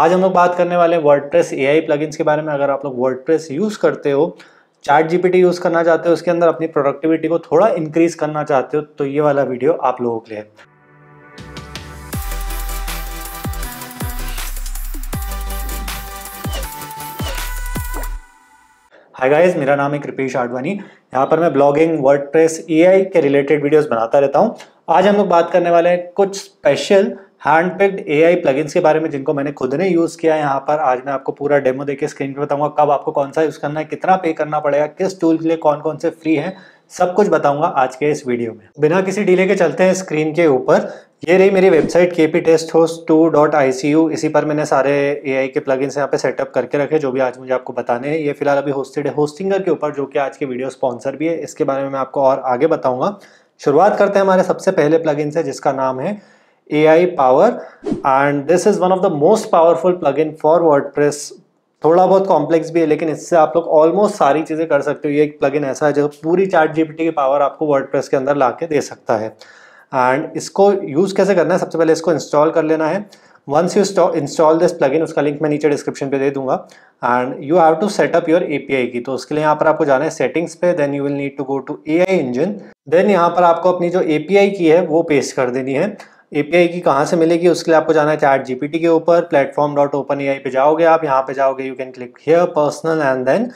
आज हम लोग बात करने वाले हैं वर्डप्रेस एआई प्लगइन्स के बारे में अगर आप लोग वर्डप्रेस यूज़ करते हो चार्ट जीपीटी यूज़ करना चाहते हो उसके अंदर अपनी प्रोडक्टिविटी को थोड़ा इंक्रीज करना चाहते हो तो ये वाला वीडियो आप लोगों के लिए हाय गाइस मेरा नाम है कृपेश आडवाणी यहाँ पर मैं ब्लॉगिंग वर्ड प्रेस के रिलेटेड वीडियोस बनाता रहता हूँ आज हम लोग बात करने वाले हैं कुछ स्पेशल हैंडपेड ए आई प्लगइन्स के बारे में जिनको मैंने खुद ने यूज़ किया है यहाँ पर आज मैं आपको पूरा डेमो देके स्क्रीन पे बताऊंगा कब आपको कौन सा यूज़ करना है कितना पे करना पड़ेगा किस टूल के लिए कौन कौन से फ्री हैं सब कुछ बताऊंगा आज के इस वीडियो में बिना किसी डिले के चलते हैं स्क्रीन के ऊपर ये रही मेरी वेबसाइट के P test host two dot I C U इसी पर मैंने सारे ए आई के प्लगइन्स यहाँ पे सेटअप करके रखे जो भी आज मुझे आपको बताने हैं ये फिलहाल अभी होस्टेड है होस्टिंगर के ऊपर जो कि आज की वीडियो स्पॉन्सर भी है इसके बारे में मैं आपको और आगे बताऊँगा शुरुआत करते हैं हमारे सबसे पहले इन से जिसका नाम है AI power and this is one of the most powerful plugin for WordPress थोड़ा बहुत कॉम्प्लेक्स भी है लेकिन इससे आप लोग ऑलमोस्ट सारी चीज़ें कर सकते हो ये एक प्लगइन ऐसा है जो पूरी चार्ट जीपीटी की पावर आपको वर्डप्रेस के अंदर ला के दे सकता है एंड इसको यूज़ कैसे करना है सबसे पहले इसको इंस्टॉल कर लेना है once you install this plugin उसका लिंक मैं नीचे डिस्क्रिप्शन पे दे दूंगा and you have to setup your AI key तो उसके लिए यहाँ पर आपको जाना है सेटिंग्स पे then you will need to go to AI engine देन यहाँ पर आपको अपनी जो आई की है वो पेस्ट कर देनी है एपीआई की कहाँ से मिलेगी उसके लिए आपको जाना है चैट जीपीटी के ऊपर platform dot open A I पे जाओगे आप यहाँ पे जाओगे you can click here personal and then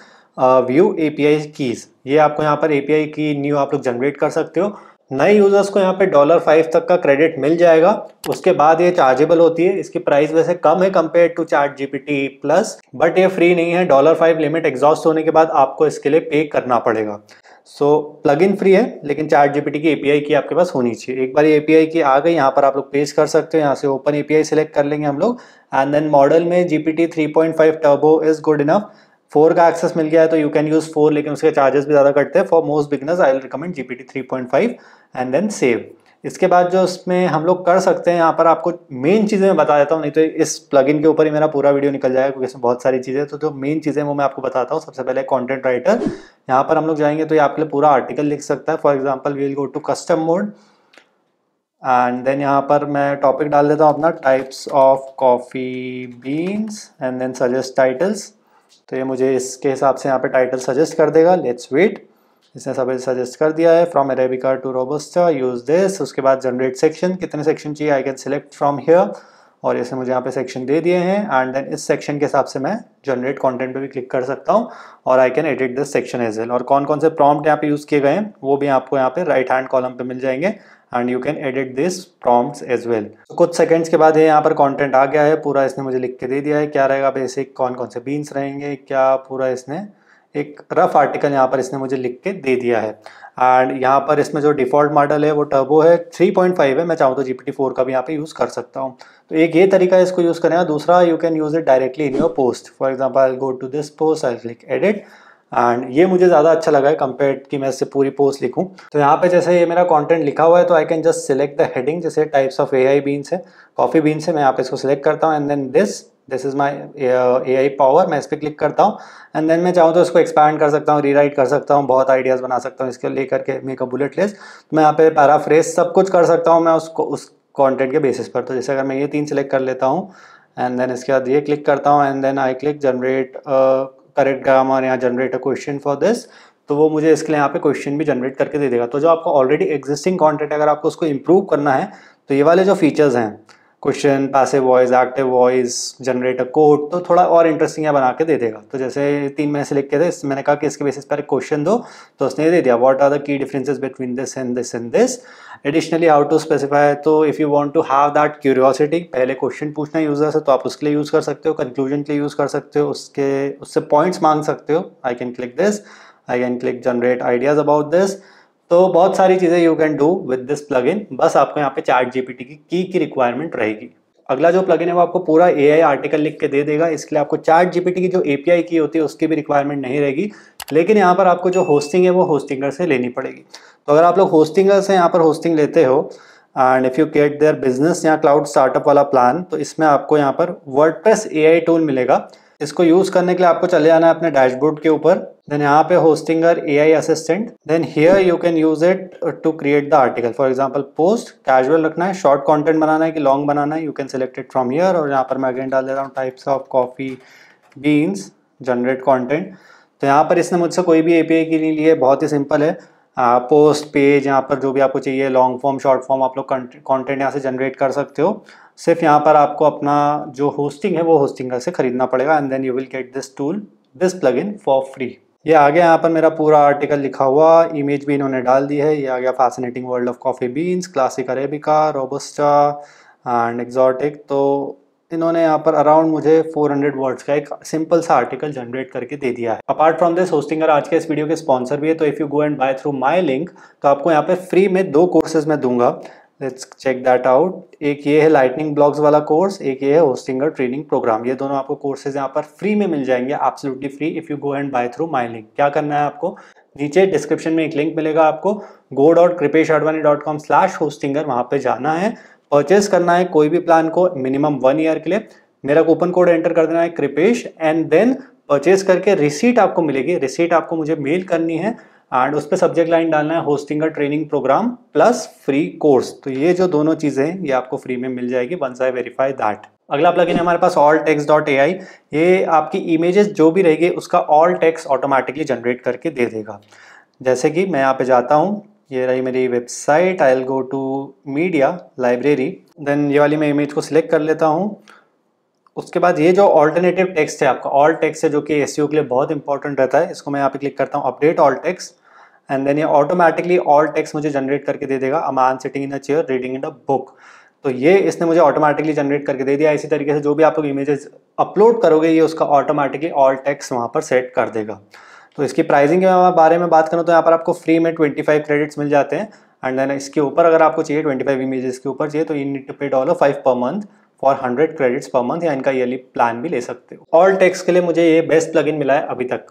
view API keys ये आपको यहाँ पर एपीआई की न्यू आप लोग जनरेट कर सकते हो नए यूज़र्स को यहाँ पे डॉलर फाइव तक का क्रेडिट मिल जाएगा उसके बाद ये चार्जेबल होती है इसकी प्राइस वैसे कम है compare to chat GPT plus but ये फ्री नहीं है डॉलर फाइव लिमिट एग्जॉस्ट होने के बाद आपको इसके लिए पे करना पड़ेगा सो प्लग इन फ्री है लेकिन चार्ट जीपीटी की एपीआई की आपके पास होनी चाहिए एक बार ये एपीआई की आ गई यहाँ पर आप लोग पेश कर सकते हो यहाँ से ओपन एपीआई सिलेक्ट कर लेंगे हम लोग एंड देन मॉडल में GPT 3.5 turbo is good enough four का एक्सेस मिल गया है तो यू कैन यूज़ फोर लेकिन उसके चार्जेस भी ज़्यादा कटते हैं for most beginners I will recommend GPT five and then save इसके बाद जो इसमें हम लोग कर सकते हैं यहाँ पर आपको मेन चीज़ें मैं बता देता हूँ नहीं तो इस प्लगइन के ऊपर ही मेरा पूरा वीडियो निकल जाएगा क्योंकि इसमें बहुत सारी चीज़ें तो जो मेन चीज़ें वो मैं आपको बताता हूँ सबसे पहले कॉन्टेंट राइटर यहाँ पर हम लोग जाएंगे तो ये आपके लिए पूरा आर्टिकल लिख सकता है for example we'll go to custom mode and then यहाँ पर मैं टॉपिक डाल देता हूँ अपना types of coffee beans and then suggest titles तो ये मुझे इसके हिसाब से यहाँ पे टाइटल सजेस्ट कर देगा लेट्स वेट इसने सब सजेस्ट कर दिया है from arabica to robusta use this उसके बाद जनरेट सेक्शन कितने सेक्शन चाहिए I can select from here और जैसे मुझे यहाँ पे सेक्शन दे दिए हैं एंड देन इस सेक्शन के हिसाब से मैं जनरेट कंटेंट पे भी क्लिक कर सकता हूँ और I can edit this section as well और कौन कौन से प्रॉम्प्ट यहाँ पे यूज़ किए गए हैं वो भी आपको यहाँ पे राइट हैंड कॉलम पे मिल जाएंगे and you can edit this prompts as well तो कुछ सेकंड्स के बाद ये यहाँ पर कॉन्टेंट आ गया है पूरा इसने मुझे लिख के दे दिया है क्या रहेगा बेसिक कौन कौन से बीन्स रहेंगे क्या पूरा इसने एक रफ आर्टिकल यहाँ पर इसने मुझे लिख के दे दिया है एंड यहाँ पर इसमें जो डिफ़ॉल्ट मॉडल है वो टर्बो है 3.5 है मैं चाहूँ तो जी पी का भी यहाँ पे यूज़ कर सकता हूँ तो एक ये तरीका है इसको यूज़ करने का दूसरा you can use it directly in your post for example I go to this post I लिख एडिट एंड ये मुझे ज़्यादा अच्छा लगा है कंपेयर कि मैं इससे पूरी पोस्ट लिखूँ तो यहाँ पे जैसे ये मेरा कंटेंट लिखा हुआ है तो I can just select the heading जैसे types of A I beans है कॉफ़ी बीन्स है मैं यहाँ पे इसको सिलेक्ट करता हूँ and then this this is my A I power मैं इस पर क्लिक करता हूँ एंड देन मैं चाहूँ तो इसको एक्सपैंड कर सकता हूँ रीराइट कर सकता हूँ बहुत आइडियाज़ बना सकता हूँ इसको लेकर के मेक अ बुलेट लिस्ट तो मैं यहाँ पे पैराफ्रेस सब कुछ कर सकता हूँ मैं उसको उस कॉन्टेंट के बेसिस पर तो जैसे अगर मैं ये तीन सेलेक्ट कर लेता हूँ एंड देन इसके बाद ये क्लिक करता हूँ and then I click generate correct grammar या generate a question for this तो वो मुझे इसके लिए यहाँ पे क्वेश्चन भी जनरेट करके दे देगा तो जो आपको ऑलरेडी एग्जिस्टिंग है अगर आपको उसको इम्प्रूव करना है तो ये वाले जो फीचर्स हैं question passive voice active voice generate a code तो थोड़ा और इंटरेस्टिंग है बना के दे देगा तो जैसे तीन महीने से के थे मैंने कहा कि इसके बेसिस पर क्वेश्चन दो तो उसने दे दिया what are the key differences between this and this and this additionally how to specify तो if you want to have that curiosity पहले क्वेश्चन पूछना यूजर से तो आप उसके लिए यूज़ कर सकते हो कंक्लूजन के लिए यूज़ कर सकते हो उसके उससे पॉइंट्स मांग सकते हो I can click this I can click generate ideas about this तो बहुत सारी चीज़ें you can do with this in बस आपको यहाँ पे चार्ट जीपीटी की की की रिक्वायरमेंट रहेगी अगला जो प्लगइन है वो आपको पूरा ए आर्टिकल लिख के दे देगा इसके लिए आपको चार्ट जीपीटी की जो एपीआई की होती है उसकी भी रिक्वायरमेंट नहीं रहेगी लेकिन यहाँ पर आपको जो होस्टिंग है वो होस्टिंगर से लेनी पड़ेगी तो अगर आप लोग होस्टिंगर से यहाँ पर होस्टिंग लेते हो and if you get their business या क्लाउड स्टार्टअप वाला प्लान तो इसमें आपको यहाँ पर वर्ड प्रेस टूल मिलेगा इसको यूज करने के लिए आपको चले जाना है अपने डैशबोर्ड के ऊपर देन यहाँ पे Hostinger A I assistant then here you can use it to create the article for example post casual रखना है शॉर्ट कॉन्टेंट बनाना है कि लॉन्ग बनाना है you can select it from here और यहाँ पर मैं अगेन डाल दे रहा हूँ types of coffee beans generate content तो यहाँ पर इसने मुझसे कोई भी ए पी आई के लिए बहुत ही सिंपल है पोस्ट हाँ, पेज यहाँ पर जो भी आपको चाहिए लॉन्ग फॉर्म शॉर्ट फॉर्म आप लोग कंटेंट यहाँ से जनरेट कर सकते हो सिर्फ यहाँ पर आपको अपना जो होस्टिंग है वो होस्टिंग से खरीदना पड़ेगा and then you will get this tool this plugin for free ये आ गया यहाँ पर मेरा पूरा आर्टिकल लिखा हुआ इमेज भी इन्होंने डाल दी है ये आ गया fascinating world of coffee beans classic arabica robusta and exotic तो इन्होंने यहाँ पर अराउंड मुझे 400 वर्ड्स का एक सिंपल सा आर्टिकल जनरेट करके दे दिया है अपार्ट फ्रॉम दिस होस्टिंगर आज के इस वीडियो के स्पॉन्सर भी है तो if you go and buy through my link तो आपको यहाँ पे फ्री में दो कोर्सेज मैं दूंगा लेट्स चेक दैट आउट एक ये है लाइटनिंग ब्लॉग्स वाला कोर्स एक ये है होस्टिंगर ट्रेनिंग प्रोग्राम ये दोनों आपको कोर्सेज यहाँ पर फ्री में मिल जाएंगे absolutely free if you go and buy through my link क्या करना है आपको नीचे डिस्क्रिप्शन में एक लिंक मिलेगा आपको go dot Kripesh Advani dot com slash Hostinger वहाँ पर जाना है परचेज करना है कोई भी प्लान को मिनिमम वन ईयर के लिए मेरा कूपन कोड एंटर कर देना है कृपेश एंड देन परचेज करके रिसीट आपको मिलेगी रिसीट आपको मुझे मेल करनी है एंड उस पर सब्जेक्ट लाइन डालना है होस्टिंग का training program plus free course तो ये जो दोनों चीज़ें हैं ये आपको फ्री में मिल जाएगी वंस आई वेरीफाई दैट अगला आप लगे हमारे पास alt text dot A I ये आपकी इमेजेस जो भी रहेगी उसका ऑल टेक्स ऑटोमेटिकली जनरेट करके दे देगा जैसे कि मैं यहाँ पे जाता हूँ ये रही मेरी website I'll go to media library then ये वाली मैं इमेज को सिलेक्ट कर लेता हूँ उसके बाद ये जो ऑल्टरनेटिव टेक्स्ट है आपका ऑल टेक्स्ट है जो कि एस e के लिए बहुत इंपॉर्टेंट रहता है इसको मैं यहाँ पे क्लिक करता हूँ update alt text and then ये ऑटोमेटिकली ऑल टेक्स्ट मुझे जनरेट करके दे देगा a man sitting in a chair reading in a book तो ये इसने मुझे ऑटोमेटिकली जनरेट करके दे दिया इसी तरीके से जो भी आप लोग इमेजेस अपलोड करोगे ये उसका ऑटोमेटिकली ऑल टेक्स्ट वहाँ पर सेट कर देगा तो इसकी प्राइसिंग के बारे में बात करूँ तो यहाँ पर आपको फ्री में ट्वेंटी फाइव क्रेडिट्स मिल जाते हैं एंड देन इसके ऊपर अगर आपको चाहिए ट्वेंटी फाइव इमेजेस के ऊपर चाहिए तो you need to pay dollar five per month for hundred credits per month या इनका ईयरली प्लान भी ले सकते हो ऑल टेक्स के लिए मुझे ये बेस्ट प्लग मिला है अभी तक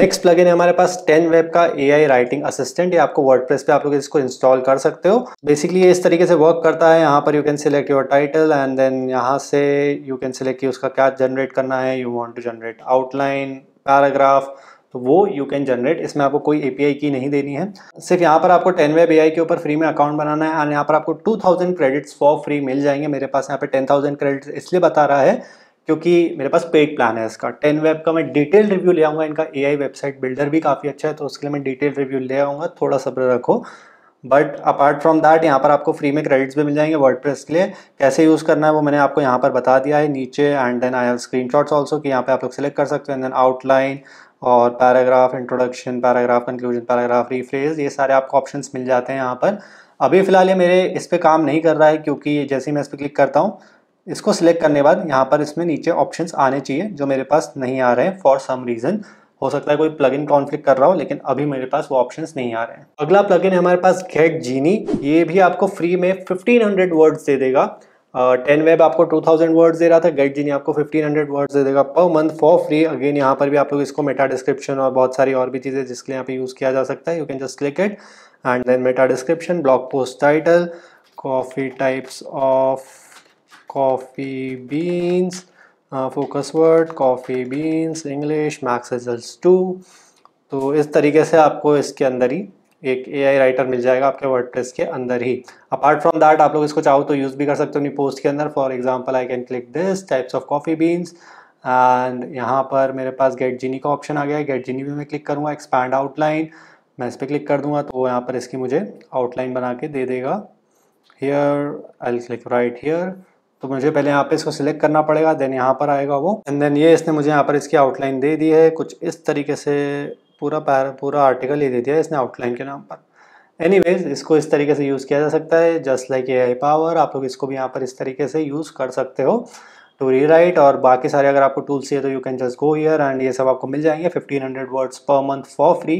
नेक्स्ट प्लगइन है हमारे पास टेन वेब का ए आई राइटिंग असिस्टेंट ये आपको वर्ड पे आप लोग इसको इंस्टॉल कर सकते हो बेसिकली ये इस तरीके से वर्क करता है यहाँ पर you can select your title and then यहाँ से यू कैन सिलेक्ट कि उसका क्या जनरेट करना है you want to generate outline paragraph तो वो यू कैन जनरेट इसमें आपको कोई एपीआई की नहीं देनी है सिर्फ यहाँ पर आपको टेन वेब एआई के ऊपर फ्री में अकाउंट बनाना है और यहाँ पर आपको two thousand credits for free मिल जाएंगे मेरे पास यहाँ पे टेन थाउजेंड क्रेडिट्स इसलिए बता रहा है क्योंकि मेरे पास पेड प्लान है इसका टेन वेब का मैं डिटेल रिव्यू ले आऊँगा इनका ए वेबसाइट बिल्डर भी काफ़ी अच्छा है तो उसके लिए मैं डिटेल रिव्यू ले आऊँगा थोड़ा सब्र रखो बट अपार्ट फ्रॉम दैट यहाँ पर आपको फ्री में क्रेडिट्स भी मिल जाएंगे वर्ड के लिए कैसे यूज़ करना है वो मैंने आपको यहाँ पर बता दिया है नीचे and then I have screenshots also कि यहाँ पे आप लोग सेलेक्ट कर सकते हैं देन आउटलाइन और paragraph introduction paragraph conclusion paragraph rephrase ये सारे आपको ऑप्शन मिल जाते हैं यहाँ पर अभी फ़िलहाल ये मेरे इस पर काम नहीं कर रहा है क्योंकि जैसे ही मैं इस पर क्लिक करता हूँ इसको सिलेक्ट करने बाद यहाँ पर इसमें नीचे ऑप्शन आने चाहिए जो मेरे पास नहीं आ रहे हैं फॉर सम रीज़न हो सकता है कोई प्लग इन कॉन्फ्लिक कर रहा हो लेकिन अभी मेरे पास वो ऑप्शन नहीं आ रहे हैं अगला प्लग है हमारे पास गेट जीनी ये भी आपको फ्री में हंड्रेड वर्ड्स दे देगा टेन uh, वेब आपको 2000 वर्ड्स दे रहा था गेट जी ने आपको 1500 वर्ड्स दे देगा पर मंथ फॉर फ्री अगेन यहाँ पर भी आप लोग इसको मेटा डिस्क्रिप्शन और बहुत सारी और भी चीज़ें जिसके लिए यहाँ पे यूज़ किया जा सकता है you can just click it and then meta description blog post title coffee types of coffee beans focus word coffee beans English max result two तो इस तरीके से आपको इसके अंदर ही एक ए आई राइटर मिल जाएगा आपके वर्ड प्रेस के अंदर ही अपार्ट फ्रॉम दैट आप लोग इसको चाहो तो यूज़ भी कर सकते हो अपनी पोस्ट के अंदर for example I can click this types of coffee beans and यहाँ पर मेरे पास गेट जीनी का ऑप्शन आ गया है गेट जीनी भी मैं क्लिक करूँगा एक्सपैंड आउटलाइन मैं इस पर क्लिक कर दूंगा तो यहाँ पर इसकी मुझे आउटलाइन बना के दे देगा here I click right here तो मुझे पहले यहाँ पे इसको सिलेक्ट करना पड़ेगा देन यहाँ पर आएगा वो एंड देन ये इसने मुझे यहाँ पर इसकी आउटलाइन दे दी है कुछ इस तरीके से पूरा पैर पूरा आर्टिकल ही दे दिया इसने आउटलाइन के नाम पर एनी इसको इस तरीके से यूज़ किया जा सकता है just like A I power आप लोग इसको भी यहाँ पर इस तरीके से यूज़ कर सकते हो टू री राइट और बाकी सारे अगर आपको टूल्स चाहिए तो you can just go here and ये सब आपको मिल जाएंगे fifteen hundred words per month for free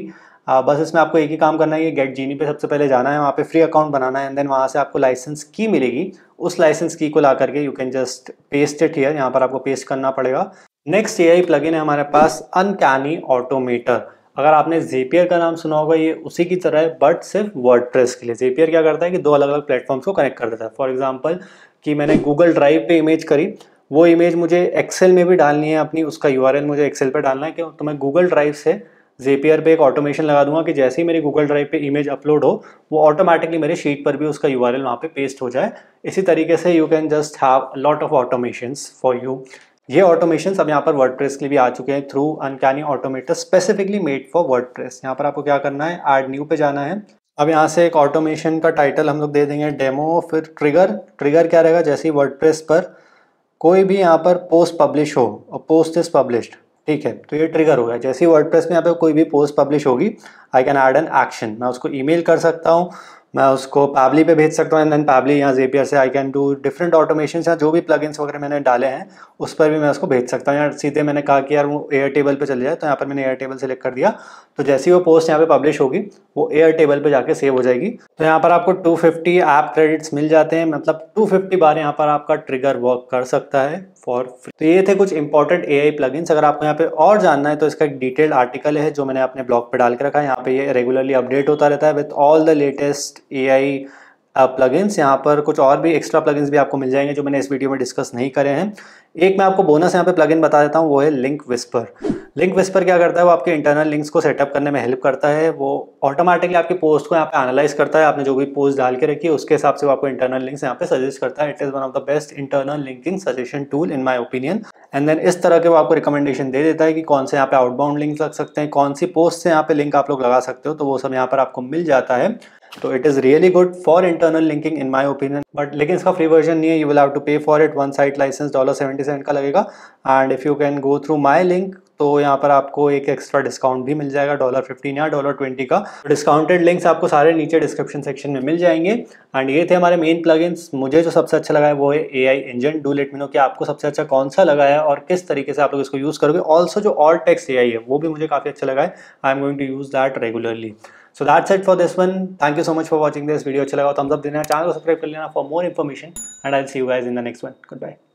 बस इसमें आपको एक ही काम करना है कि गेट जीनी पे सबसे पहले जाना है वहाँ पे फ्री अकाउंट बनाना है एंड देन वहाँ से आपको लाइसेंस की मिलेगी उस लाइसेंस की को ला करके you can just paste it here यहाँ पर आपको पेस्ट करना पड़ेगा नेक्स्ट ए आई प्लगइन है हमारे पास अनकैनी ऑटोमीटर अगर आपने जेपियर का नाम सुना होगा ये उसी की तरह है बट सिर्फ वर्ड के लिए जेपियर क्या करता है कि दो अलग अलग प्लेटफॉर्म्स को कनेक्ट कर देता है फॉर एग्जाम्पल कि मैंने गूगल ड्राइव पे इमेज करी वो इमेज मुझे एक्सेल में भी डालनी है अपनी उसका यू मुझे एक्सेल पर डालना है क्यों तो मैं गूगल ड्राइव से जेपीआर पे एक ऑटोमेशन लगा दूंगा कि जैसे ही मेरी गूगल ड्राइव पे इमेज अपलोड हो वो ऑटोमेटिकली मेरे शीट पर भी उसका यू आर एल वहाँ पे पेस्ट हो जाए इसी तरीके से you can just have lot of automations for you ये ऑटोमेशन अब यहाँ पर वर्डप्रेस के लिए भी आ चुके हैं through Uncanny Automator specifically made for WordPress यहाँ पर आपको क्या करना है एड न्यू पे जाना है अब यहाँ से एक ऑटोमेशन का टाइटल हम लोग दे देंगे डेमो फिर ट्रिगर ट्रिगर क्या रहेगा जैसे ही वर्डप्रेस पर कोई भी यहाँ पर पोस्ट पब्लिश हो और पोस्ट इज पब्लिश्ड ठीक है तो ये ट्रिगर हो गया जैसे ही वर्डप्रेस में यहाँ पर कोई भी पोस्ट पब्लिश होगी I can add an action मैं उसको ईमेल कर सकता हूँ मैं उसको पैबली पे भेज सकता हूँ एंड देन पैबली या जेपीआर से I can do different automation या जो भी प्लगइन्स वगैरह मैंने डाले हैं उस पर भी मैं उसको भेज सकता हूँ यार सीधे मैंने कहा कि यार वो एयर टेबल पर चले जाए तो यहाँ पर मैंने एयर टेबल सेलेक्ट कर दिया तो जैसे ही वो पोस्ट यहाँ पे पब्लिश होगी वो एयर टेबल पर जाके सेव हो जाएगी तो यहाँ पर आपको टू फिफ्टी ऐप क्रेडिट्स मिल जाते हैं मतलब टू फिफ्टी बार यहाँ पर आपका ट्रिगर वर्क कर सकता है फॉर फ्री तो ये थे कुछ इंपॉर्टेंट ए आई इन्स अगर आपको यहाँ पे और जानना है तो इसका एक डिटेल्ड आर्टिकल है जो मैंने अपने ब्लॉग पर डाल के रखा है यहाँ पे ये रेगुलरली अपडेट होता रहता है with all the latest A I plugins यहाँ पर कुछ और भी एक्स्ट्रा प्लगइन्स भी आपको मिल जाएंगे जो मैंने इस वीडियो में डिस्कस नहीं करे हैं एक मैं आपको बोनस यहाँ पे प्लगइन बता देता हूँ वो है लिंक विस्पर लिंक विस्पर क्या करता है वो आपके इंटरनल लिंक्स को सेटअप करने में हेल्प करता है वो ऑटोमेटिकली आपकी पोस्ट को यहाँ पे एनालाइज करता है आपने जो भी पोस्ट डाल के रखी है उसके हिसाब से वो आपको इंटरनल लिंक्स यहाँ पे सजेस्ट करता है it is one of the best internal linking suggestion tool in my opinion and then इस तरह के वो आपको रिकमेंडेशन दे देता है कि कौन से यहाँ पे आउटबाउंड लिंक लग सकते हैं कौन सी पोस्ट से यहाँ पे लिंक आप लोग लगा सकते हो तो वो सब यहाँ पर आपको मिल जाता है तो it is really good for internal linking in my opinion but लेकिन इसका फ्री वर्जन नहीं है you will have to pay for it one site license dollar seventy seven का लगेगा and if you can go through my link तो यहाँ पर आपको एक एक्स्ट्रा डिस्काउंट भी मिल जाएगा डॉलर फिफ्टीन या डॉलर ट्वेंटी का डिस्काउंटेड लिंक्स आपको सारे नीचे डिस्क्रिप्शन सेक्शन में मिल जाएंगे एंड ये थे हमारे मेन प्लग मुझे जो सबसे अच्छा लगा है वो है A I engine do let me know कि आपको सबसे अच्छा कौन सा लगा है और किस तरीके से आप लोग इसको यूज़ करोगे ऑल्सो जो ऑल टेक्स ए आई है वो भी मुझे काफ़ी अच्छा लगा है I am going to use that regularly So that's it for this one. Thank you so much for watching this video. Thumbs up, channel, subscribe for more information. And I'll see you guys in the next one. Goodbye.